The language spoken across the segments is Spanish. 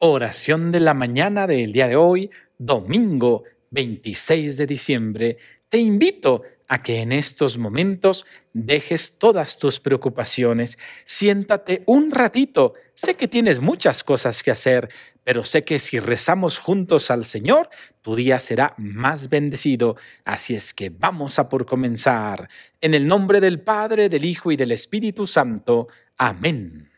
Oración de la mañana del día de hoy, domingo 26 de diciembre. Te invito a que en estos momentos dejes todas tus preocupaciones, siéntate un ratito. Sé que tienes muchas cosas que hacer, pero sé que si rezamos juntos al Señor, tu día será más bendecido. Así es que vamos a por comenzar. En el nombre del Padre, del Hijo y del Espíritu Santo. Amén.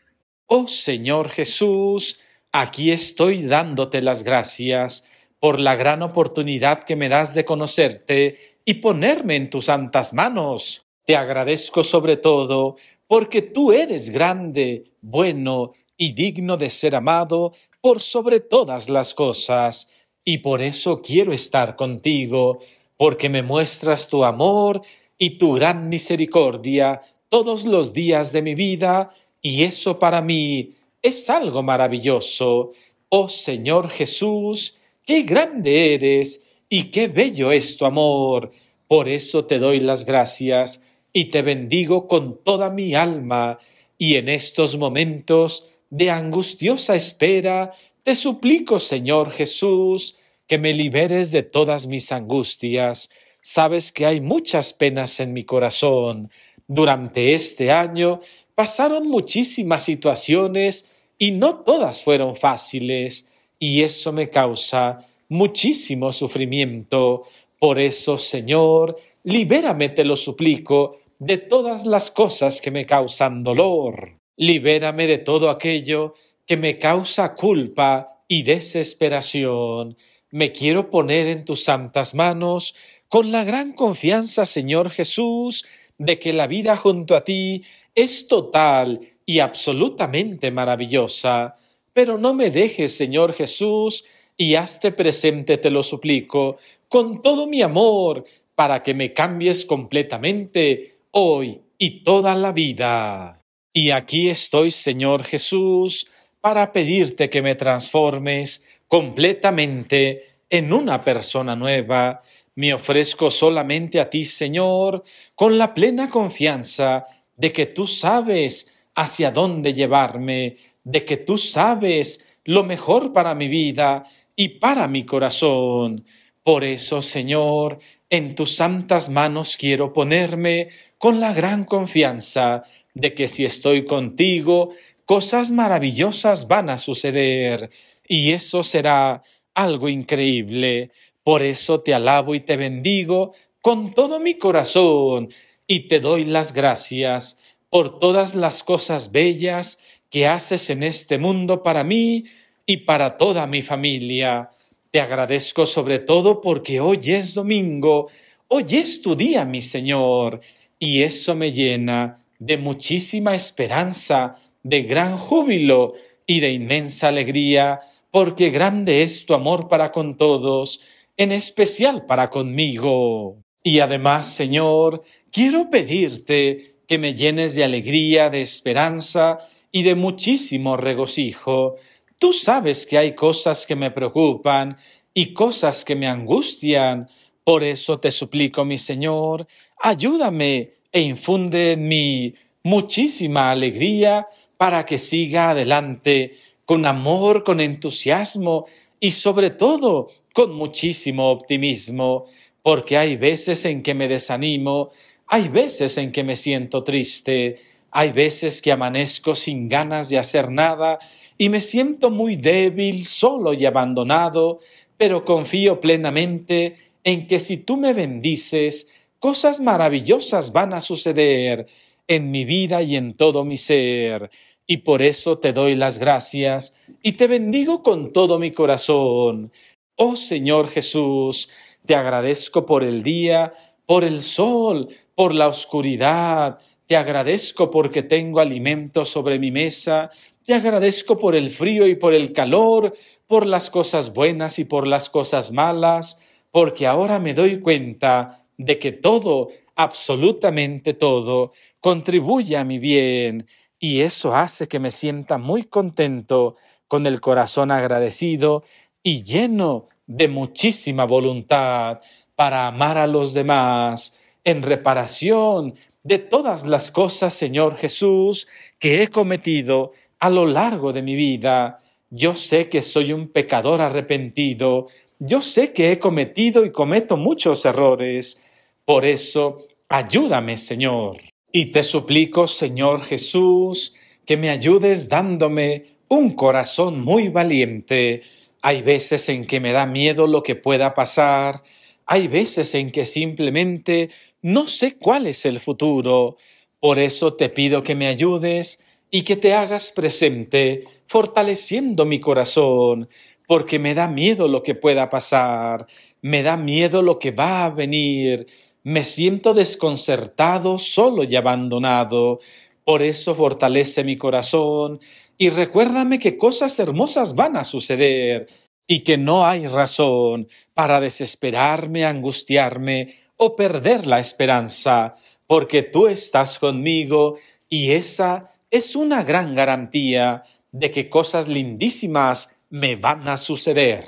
Oh Señor Jesús, Aquí estoy dándote las gracias por la gran oportunidad que me das de conocerte y ponerme en tus santas manos. Te agradezco sobre todo porque tú eres grande, bueno y digno de ser amado por sobre todas las cosas, y por eso quiero estar contigo, porque me muestras tu amor y tu gran misericordia todos los días de mi vida, y eso para mí es algo maravilloso. Oh Señor Jesús, qué grande eres y qué bello es tu amor. Por eso te doy las gracias y te bendigo con toda mi alma. Y en estos momentos de angustiosa espera, te suplico, Señor Jesús, que me liberes de todas mis angustias. Sabes que hay muchas penas en mi corazón. Durante este año pasaron muchísimas situaciones y no todas fueron fáciles y eso me causa muchísimo sufrimiento. Por eso, Señor, libérame, te lo suplico, de todas las cosas que me causan dolor. Libérame de todo aquello que me causa culpa y desesperación. Me quiero poner en tus santas manos con la gran confianza, Señor Jesús, de que la vida junto a ti es total y absolutamente maravillosa. Pero no me dejes, Señor Jesús, y hazte presente, te lo suplico, con todo mi amor, para que me cambies completamente hoy y toda la vida. Y aquí estoy, Señor Jesús, para pedirte que me transformes completamente en una persona nueva. Me ofrezco solamente a ti, Señor, con la plena confianza de que tú sabes hacia dónde llevarme, de que tú sabes lo mejor para mi vida y para mi corazón. Por eso, Señor, en tus santas manos quiero ponerme con la gran confianza de que si estoy contigo, cosas maravillosas van a suceder, y eso será algo increíble. Por eso te alabo y te bendigo con todo mi corazón, y te doy las gracias por todas las cosas bellas que haces en este mundo para mí y para toda mi familia. Te agradezco sobre todo porque hoy es domingo, hoy es tu día, mi Señor, y eso me llena de muchísima esperanza, de gran júbilo y de inmensa alegría, porque grande es tu amor para con todos, en especial para conmigo. Y además, Señor, quiero pedirte que me llenes de alegría, de esperanza y de muchísimo regocijo. Tú sabes que hay cosas que me preocupan y cosas que me angustian. Por eso te suplico, mi Señor, ayúdame e infunde mi muchísima alegría para que siga adelante con amor, con entusiasmo y sobre todo con muchísimo optimismo, porque hay veces en que me desanimo hay veces en que me siento triste, hay veces que amanezco sin ganas de hacer nada y me siento muy débil, solo y abandonado, pero confío plenamente en que si tú me bendices, cosas maravillosas van a suceder en mi vida y en todo mi ser. Y por eso te doy las gracias y te bendigo con todo mi corazón. Oh Señor Jesús, te agradezco por el día, por el sol, por la oscuridad, te agradezco porque tengo alimento sobre mi mesa, te agradezco por el frío y por el calor, por las cosas buenas y por las cosas malas, porque ahora me doy cuenta de que todo, absolutamente todo, contribuye a mi bien y eso hace que me sienta muy contento, con el corazón agradecido y lleno de muchísima voluntad para amar a los demás en reparación de todas las cosas, Señor Jesús, que he cometido a lo largo de mi vida. Yo sé que soy un pecador arrepentido, yo sé que he cometido y cometo muchos errores. Por eso, ayúdame, Señor. Y te suplico, Señor Jesús, que me ayudes dándome un corazón muy valiente. Hay veces en que me da miedo lo que pueda pasar, hay veces en que simplemente no sé cuál es el futuro, por eso te pido que me ayudes y que te hagas presente, fortaleciendo mi corazón, porque me da miedo lo que pueda pasar, me da miedo lo que va a venir, me siento desconcertado, solo y abandonado. Por eso fortalece mi corazón y recuérdame que cosas hermosas van a suceder y que no hay razón para desesperarme, angustiarme o perder la esperanza, porque tú estás conmigo y esa es una gran garantía de que cosas lindísimas me van a suceder.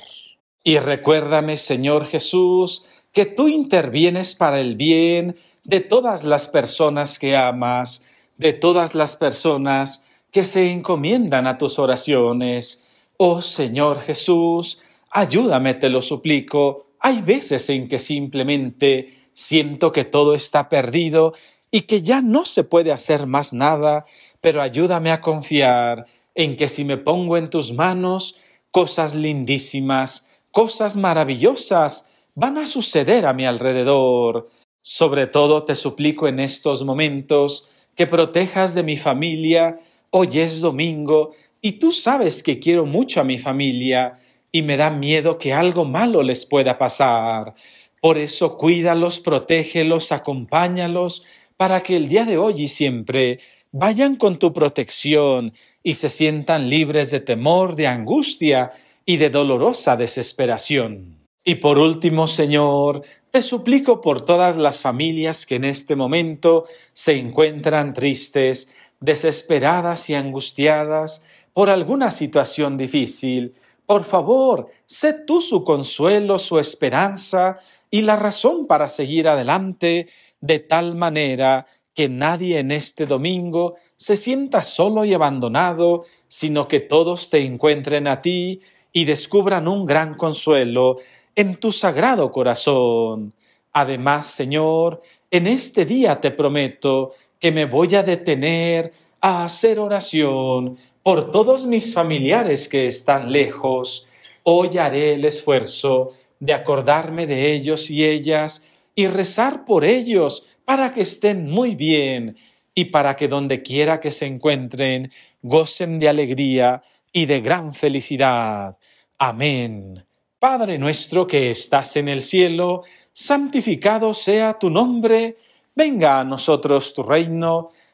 Y recuérdame, Señor Jesús, que tú intervienes para el bien de todas las personas que amas, de todas las personas que se encomiendan a tus oraciones. Oh Señor Jesús, ayúdame, te lo suplico, hay veces en que simplemente siento que todo está perdido y que ya no se puede hacer más nada, pero ayúdame a confiar en que si me pongo en tus manos, cosas lindísimas, cosas maravillosas van a suceder a mi alrededor. Sobre todo te suplico en estos momentos que protejas de mi familia. Hoy es domingo y tú sabes que quiero mucho a mi familia y me da miedo que algo malo les pueda pasar. Por eso cuídalos, protégelos, acompáñalos, para que el día de hoy y siempre vayan con tu protección y se sientan libres de temor, de angustia y de dolorosa desesperación. Y por último, Señor, te suplico por todas las familias que en este momento se encuentran tristes, desesperadas y angustiadas por alguna situación difícil, por favor, sé tú su consuelo, su esperanza y la razón para seguir adelante, de tal manera que nadie en este domingo se sienta solo y abandonado, sino que todos te encuentren a ti y descubran un gran consuelo en tu sagrado corazón. Además, Señor, en este día te prometo que me voy a detener a hacer oración por todos mis familiares que están lejos, hoy haré el esfuerzo de acordarme de ellos y ellas y rezar por ellos para que estén muy bien y para que donde quiera que se encuentren gocen de alegría y de gran felicidad. Amén. Padre nuestro que estás en el cielo, santificado sea tu nombre, venga a nosotros tu reino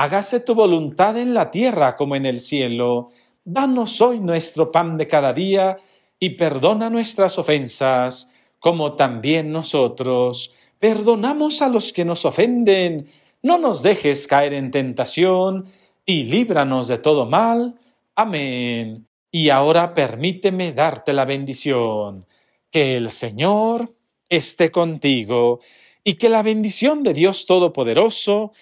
hágase tu voluntad en la tierra como en el cielo. Danos hoy nuestro pan de cada día y perdona nuestras ofensas, como también nosotros perdonamos a los que nos ofenden. No nos dejes caer en tentación y líbranos de todo mal. Amén. Y ahora permíteme darte la bendición. Que el Señor esté contigo y que la bendición de Dios Todopoderoso,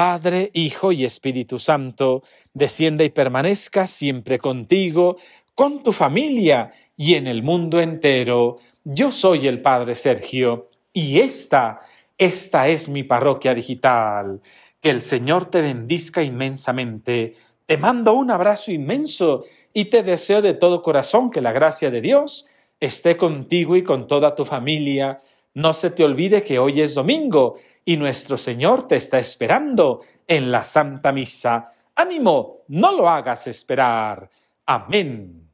Padre, Hijo y Espíritu Santo, descienda y permanezca siempre contigo, con tu familia y en el mundo entero. Yo soy el Padre Sergio y esta, esta es mi parroquia digital. Que el Señor te bendiga inmensamente. Te mando un abrazo inmenso y te deseo de todo corazón que la gracia de Dios esté contigo y con toda tu familia. No se te olvide que hoy es domingo y nuestro Señor te está esperando en la Santa Misa. Ánimo, no lo hagas esperar. Amén.